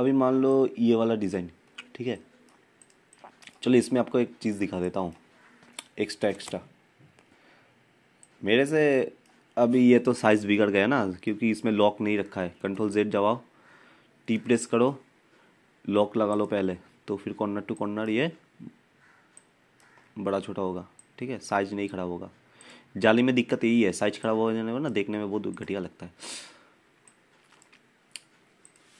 अभी मान लो ये वाला डिज़ाइन ठीक है चलो इसमें आपको एक चीज़ दिखा देता हूँ एक्स्ट्रा एक्स्ट्रा मेरे से अभी ये तो साइज़ बिगड़ गया ना क्योंकि इसमें लॉक नहीं रखा है कंट्रोल जेड जवाओ टी प्रेस करो लॉक लगा लो पहले तो फिर कॉर्नर टू कॉर्नर ये बड़ा छोटा होगा ठीक है साइज नहीं खराब होगा जाली में दिक्कत यही है साइज खराब हो जाने में ना देखने में बहुत घटिया लगता है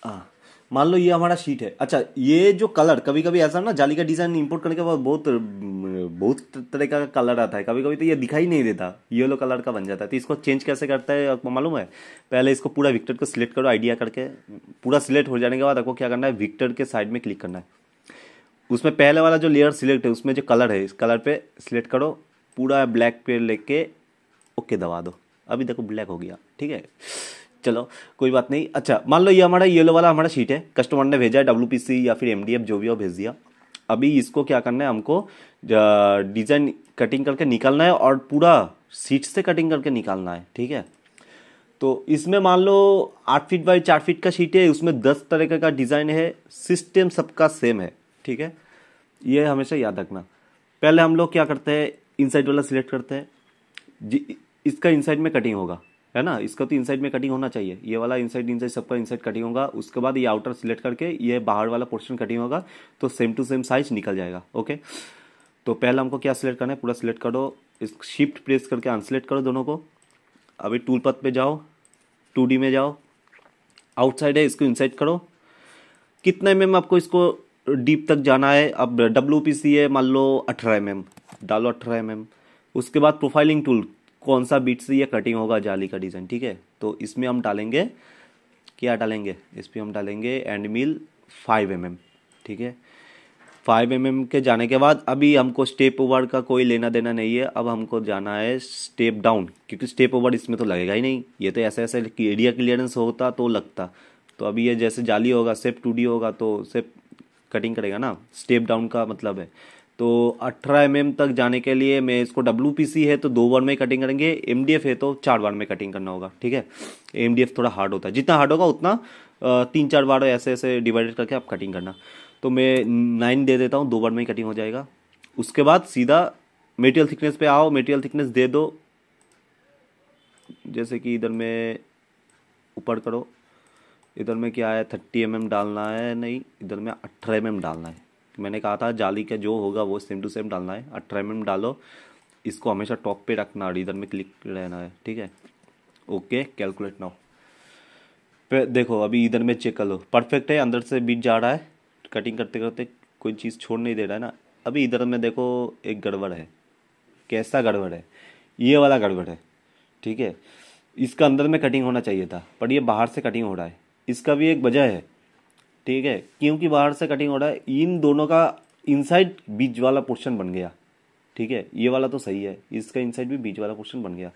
हाँ मान लो ये हमारा शीट है अच्छा ये जो कलर कभी कभी ऐसा ना जाली का डिज़ाइन इंपोर्ट करने के बाद बहुत बहुत तरह का कलर आता है कभी कभी तो ये दिखाई नहीं देता येलो कलर का बन जाता है तो इसको चेंज कैसे करता है आपको मालूम है पहले इसको पूरा विक्टर को सिलेक्ट करो आइडिया करके पूरा सिलेक्ट हो जाने के बाद आपको क्या करना है विक्टर के साइड में क्लिक करना है उसमें पहले वाला जो लेयर सिलेक्ट है उसमें जो कलर है इस कलर पर सिलेक्ट करो पूरा ब्लैक पे लेके ओके दबा दो अभी देखो ब्लैक हो गया ठीक है चलो कोई बात नहीं अच्छा मान लो ये हमारा येलो वाला हमारा शीट है कस्टमर ने भेजा है डब्ल्यू या फिर एम जो भी हो भेज दिया अभी इसको क्या करना है हमको डिजाइन कटिंग करके निकालना है और पूरा सीट से कटिंग करके निकालना है ठीक है तो इसमें मान लो आठ फीट बाई चार फीट का शीट है उसमें दस तरीके का डिज़ाइन है सिस्टम सबका सेम है ठीक है ये हमेशा याद रखना पहले हम लोग क्या करते हैं इनसाइड वाला सिलेक्ट करते हैं इसका इनसाइड में कटिंग होगा है ना इसका तो इनसाइड में कटिंग होना चाहिए ये वाला इनसाइड इनसाइड सबका इनसाइड कटिंग होगा उसके बाद ये आउटर सिलेक्ट करके ये बाहर वाला पोर्शन कटिंग होगा तो सेम टू सेम साइज निकल जाएगा ओके तो पहले हमको क्या सिलेक्ट करना है पूरा सिलेक्ट करो इस शिफ्ट प्रेस करके अनसिलेक्ट करो दोनों को अभी टूल पथ पे जाओ टू में जाओ आउटसाइड है इसको इनसाइड करो कितना एम आपको इसको डीप तक जाना है अब डब्ल्यू है मान लो अठारह एम डालो अठारह एम उसके बाद प्रोफाइलिंग टूल कौन सा बीट से ये कटिंग होगा जाली का डिज़ाइन ठीक है तो इसमें हम डालेंगे क्या डालेंगे इस पर हम डालेंगे एंड मिल फाइव एम ठीक है फाइव एम mm के जाने के बाद अभी हमको स्टेप ओवर का कोई लेना देना नहीं है अब हमको जाना है स्टेप डाउन क्योंकि स्टेप ओवर इसमें तो लगेगा ही नहीं ये तो ऐसे ऐसे एरिया क्लियरेंस होता तो लगता तो अभी ये जैसे जाली होगा सेप टू होगा तो सेप कटिंग करेगा ना स्टेप डाउन का मतलब है तो 18 एम तक जाने के लिए मैं इसको डब्ल्यू है तो दो बार में कटिंग करेंगे एम है तो चार बार में कटिंग करना होगा ठीक है एम थोड़ा हार्ड होता है जितना हार्ड होगा उतना तीन चार बार ऐसे ऐसे डिवाइडेड करके आप कटिंग करना तो मैं नाइन दे देता हूँ दो बार में कटिंग हो जाएगा उसके बाद सीधा मेटेरियल थिकनेस पे आओ मेटेरियल थिकनेस दे दो जैसे कि इधर में ऊपर करो इधर में क्या है थर्टी एम mm डालना है नहीं इधर में अट्ठारह एम mm डालना है मैंने कहा था जाली का जो होगा वो सेम टू सेम डालना है अठारह एम डालो इसको हमेशा टॉप पे रखना और इधर में क्लिक रहना है ठीक है ओके कैलकुलेट नाउ पे देखो अभी इधर में चेक कर लो परफेक्ट है अंदर से बीट जा रहा है कटिंग करते करते कोई चीज़ छोड़ नहीं दे रहा है ना अभी इधर में देखो एक गड़बड़ है कैसा गड़बड़ है ये वाला गड़बड़ है ठीक है इसका अंदर में कटिंग होना चाहिए था पर ये बाहर से कटिंग हो रहा है इसका भी एक वजह है ठीक है क्योंकि बाहर से कटिंग हो रहा है इन दोनों का इनसाइड बीच वाला पोर्शन बन गया ठीक है ये वाला तो सही है इसका इनसाइड भी बीज वाला पोर्शन बन गया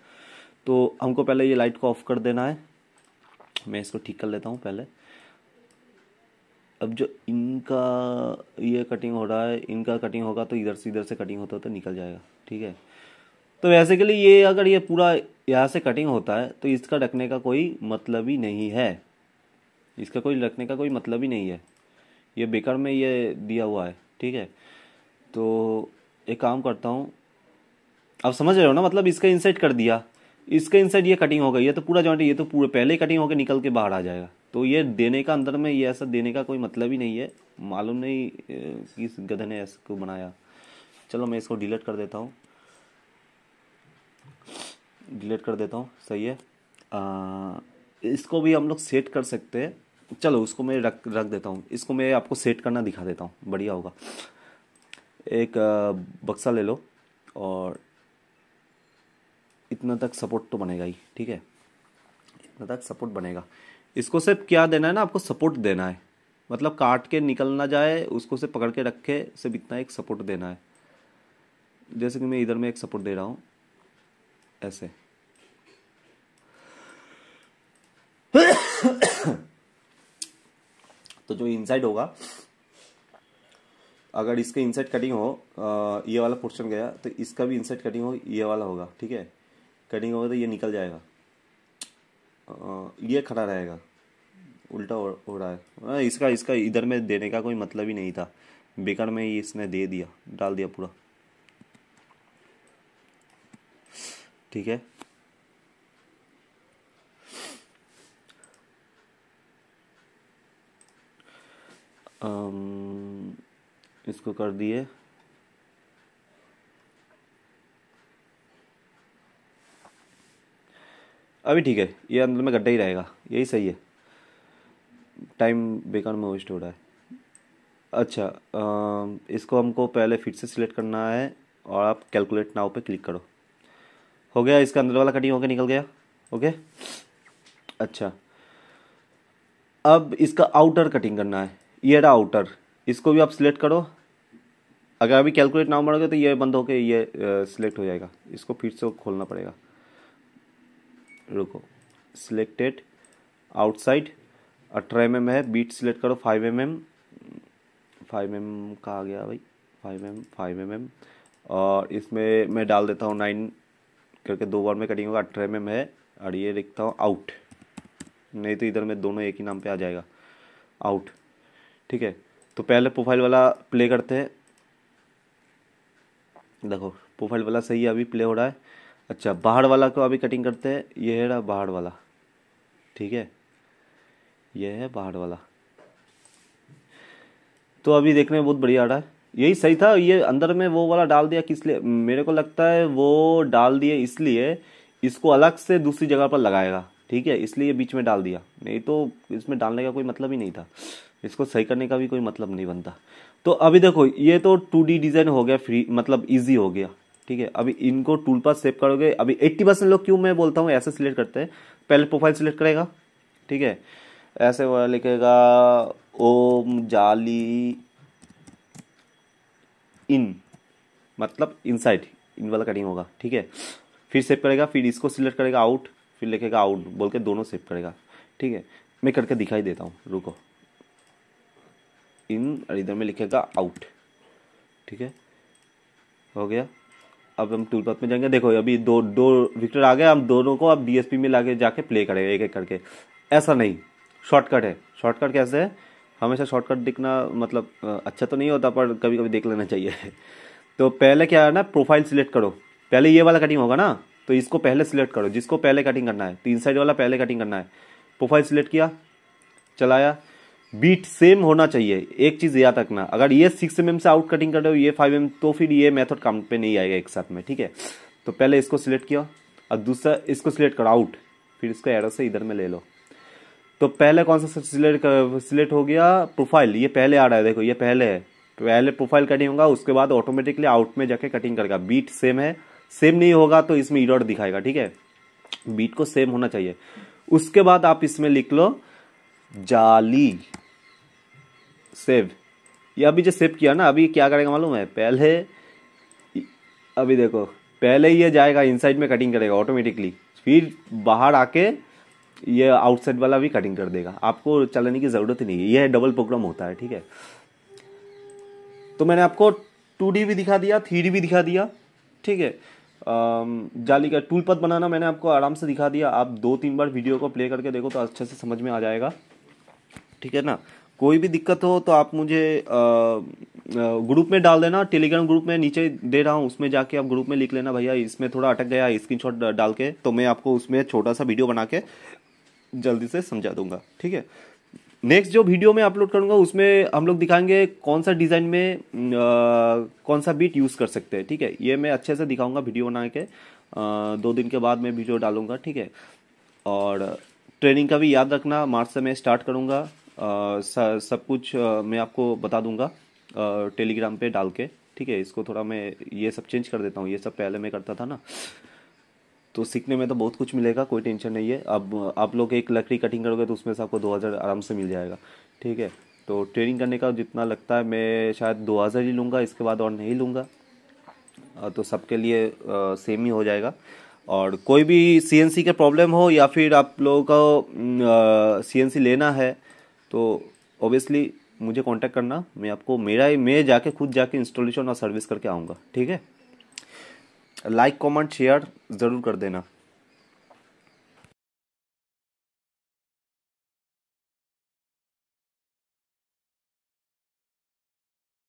तो हमको पहले ये लाइट को ऑफ कर देना है मैं इसको ठीक कर लेता हूँ पहले अब जो इनका ये कटिंग हो रहा है इनका कटिंग होगा तो इधर से इधर से कटिंग होता तो निकल जाएगा ठीक है तो वैसे के लिए ये अगर ये पूरा यहाँ से कटिंग होता है तो इसका रखने का कोई मतलब ही नहीं है इसका कोई रखने का कोई मतलब ही नहीं है ये बेकार में ये दिया हुआ है ठीक है तो एक काम करता हूँ आप समझ रहे हो ना मतलब इसका इनसेट कर दिया इसका इनसेट ये कटिंग हो गई है तो पूरा जॉइंट ये तो पूरे पहले ही कटिंग होकर निकल के बाहर आ जाएगा तो ये देने का अंदर में ये ऐसा देने का कोई मतलब ही नहीं है मालूम नहीं किस गधे ने इसको बनाया चलो मैं इसको डिलीट कर देता हूँ डिलीट कर देता हूँ सही है आ, इसको भी हम लोग सेट कर सकते हैं चलो उसको मैं रख रख देता हूँ इसको मैं आपको सेट करना दिखा देता हूँ बढ़िया होगा एक बक्सा ले लो और इतना तक सपोर्ट तो बनेगा ही ठीक है इतना तक सपोर्ट बनेगा इसको सिर्फ क्या देना है ना आपको सपोर्ट देना है मतलब काट के निकल ना जाए उसको से पकड़ के रखे सिर्फ इतना एक सपोर्ट देना है जैसे कि मैं इधर में एक सपोर्ट दे रहा हूँ ऐसे तो जो इनसाइड होगा अगर इसके इनसाइड कटिंग हो आ, ये वाला पोर्शन गया तो इसका भी इनसाइड कटिंग हो ये वाला होगा ठीक है कटिंग होगा तो ये निकल जाएगा आ, ये खड़ा रहेगा उल्टा हो, हो रहा है आ, इसका इसका इधर में देने का कोई मतलब ही नहीं था बेकार में ही इसने दे दिया डाल दिया पूरा ठीक है इसको कर दिए अभी ठीक है ये अंदर में गड्ढा ही रहेगा यही सही है टाइम बेकार में वेस्ट हो रहा है अच्छा इसको हमको पहले फिर से सिलेक्ट करना है और आप कैलकुलेट नाव पे क्लिक करो हो गया इसका अंदर वाला कटिंग होकर निकल गया ओके अच्छा अब इसका आउटर कटिंग करना है ये रहा आउटर इसको भी आप सिलेक्ट करो अगर अभी कैलकुलेट ना मारोगे तो ये बंद होकर ये सिलेक्ट हो जाएगा इसको फिर से खोलना पड़ेगा रुको सिलेक्टेड आउटसाइड अठारह एम mm एम है बीट सिलेक्ट करो five M M five M का आ गया भाई five M five M M और इसमें मैं डाल देता हूँ नाइन करके दो बार में कटिंग होगा अठारह एम mm है और ये लिखता हूँ आउट नहीं तो इधर में दोनों एक ही नाम पे आ जाएगा आउट ठीक है तो पहले प्रोफाइल वाला प्ले करते हैं देखो प्रोफाइल वाला सही है अभी प्ले हो रहा है अच्छा बाहर वाला को अभी कटिंग करते हैं ये है रहा बाहर वाला ठीक है ये है बाहर वाला तो अभी देखने में बहुत बढ़िया आ रहा है यही सही था ये अंदर में वो वाला डाल दिया किस लिए मेरे को लगता है वो डाल दिए इसलिए इसको अलग से दूसरी जगह पर लगाएगा ठीक है इसलिए बीच में डाल दिया नहीं तो इसमें डालने का कोई मतलब ही नहीं था इसको सही करने का भी कोई मतलब नहीं बनता तो अभी देखो ये तो टू डिज़ाइन हो गया फ्री मतलब ईजी हो गया ठीक है अभी इनको टूल पर सेव करोगे अभी एट्टी परसेंट लोग क्यों मैं बोलता हूँ ऐसे सिलेक्ट करते हैं पहले प्रोफाइल सिलेक्ट करेगा ठीक है ऐसे लिखेगा ओम जाली इन मतलब इनसाइड इन वाला कटिंग होगा ठीक है फिर सेव करेगा फिर इसको सिलेक्ट करेगा आउट फिर लिखेगा आउट बोल के दोनों सेव करेगा ठीक है मैं करके दिखाई देता हूँ रुको इन और इधर में लिखेगा आउट ठीक है हो गया अब हम टूल पाथ में जाएंगे देखो अभी दो दो विक्टर आ गए हम दोनों को अब डीएसपी में लाके जाके प्ले करेंगे एक एक करके ऐसा नहीं शॉर्टकट है शॉर्टकट कैसे है हमेशा शॉर्टकट दिखना मतलब अच्छा तो नहीं होता पर कभी कभी देख लेना चाहिए तो पहले क्या है ना प्रोफाइल सिलेक्ट करो पहले ये वाला कटिंग होगा ना तो इसको पहले सिलेक्ट करो जिसको पहले कटिंग करना है तीन साइड वाला पहले कटिंग करना है प्रोफाइल सिलेक्ट किया चलाया बीट सेम होना चाहिए एक चीज़ याद रखना अगर ये सिक्स एम से आउट कटिंग कर रहे हो ये फाइव एम तो फिर ये मेथड काम पे नहीं आएगा एक साथ में ठीक है तो पहले इसको सिलेक्ट किया और दूसरा इसको सिलेक्ट करो आउट फिर इसको एरो से इधर में ले लो तो पहले कौन सा सिलेक्ट सिलेक्ट हो गया प्रोफाइल ये पहले आ रहा है देखो ये पहले है पहले प्रोफाइल कटिंग होगा उसके बाद ऑटोमेटिकली आउट में जाके कटिंग करेगा बीट सेम है सेम नहीं होगा तो इसमें इडर दिखाएगा ठीक है बीट को सेम होना चाहिए उसके बाद आप इसमें लिख लो जाली सेव ये अभी जो सेव किया ना अभी क्या करेगा मालूम है पहले अभी देखो पहले ये जाएगा इनसाइड में कटिंग करेगा ऑटोमेटिकली फिर बाहर आके ये आउटसाइड वाला भी कटिंग कर देगा आपको चलाने की ज़रूरत ही नहीं है यह डबल प्रोग्राम होता है ठीक है तो मैंने आपको टू डी भी दिखा दिया थ्री डी भी दिखा दिया ठीक है जाली का टूल पथ बनाना मैंने आपको आराम से दिखा दिया आप दो तीन बार वीडियो को प्ले करके देखो तो अच्छे से समझ में आ जाएगा ठीक है ना कोई भी दिक्कत हो तो आप मुझे ग्रुप में डाल देना टेलीग्राम ग्रुप में नीचे दे रहा हूँ उसमें जाके आप ग्रुप में लिख लेना भैया इसमें थोड़ा अटक गया स्क्रीनशॉट डाल के तो मैं आपको उसमें छोटा सा वीडियो बना के जल्दी से समझा दूंगा ठीक है नेक्स्ट जो वीडियो मैं अपलोड करूंगा उसमें हम लोग दिखाएंगे कौन सा डिज़ाइन में आ, कौन सा बीट यूज़ कर सकते हैं ठीक है ये मैं अच्छे से दिखाऊंगा वीडियो बना के आ, दो दिन के बाद मैं वीडियो डालूंगा ठीक है और ट्रेनिंग का भी याद रखना मार्च से मैं स्टार्ट करूंगा सब कुछ मैं आपको बता दूंगा टेलीग्राम पे डाल के ठीक है इसको थोड़ा मैं ये सब चेंज कर देता हूँ ये सब पहले मैं करता था ना तो सीखने में तो बहुत कुछ मिलेगा कोई टेंशन नहीं है अब आप लोग एक लकड़ी कटिंग करोगे तो उसमें से आपको हज़ार आराम से मिल जाएगा ठीक है तो ट्रेनिंग करने का जितना लगता है मैं शायद हज़ार ही लूँगा इसके बाद और नहीं लूँगा तो सबके लिए सेम ही हो जाएगा और कोई भी सी का प्रॉब्लम हो या फिर आप लोगों को सी लेना है तो ऑब्वियसली मुझे कांटेक्ट करना मैं आपको मेरा ही मैं जाके खुद जाके इंस्टॉलेशन और सर्विस करके आऊँगा ठीक है लाइक कमेंट शेयर ज़रूर कर देना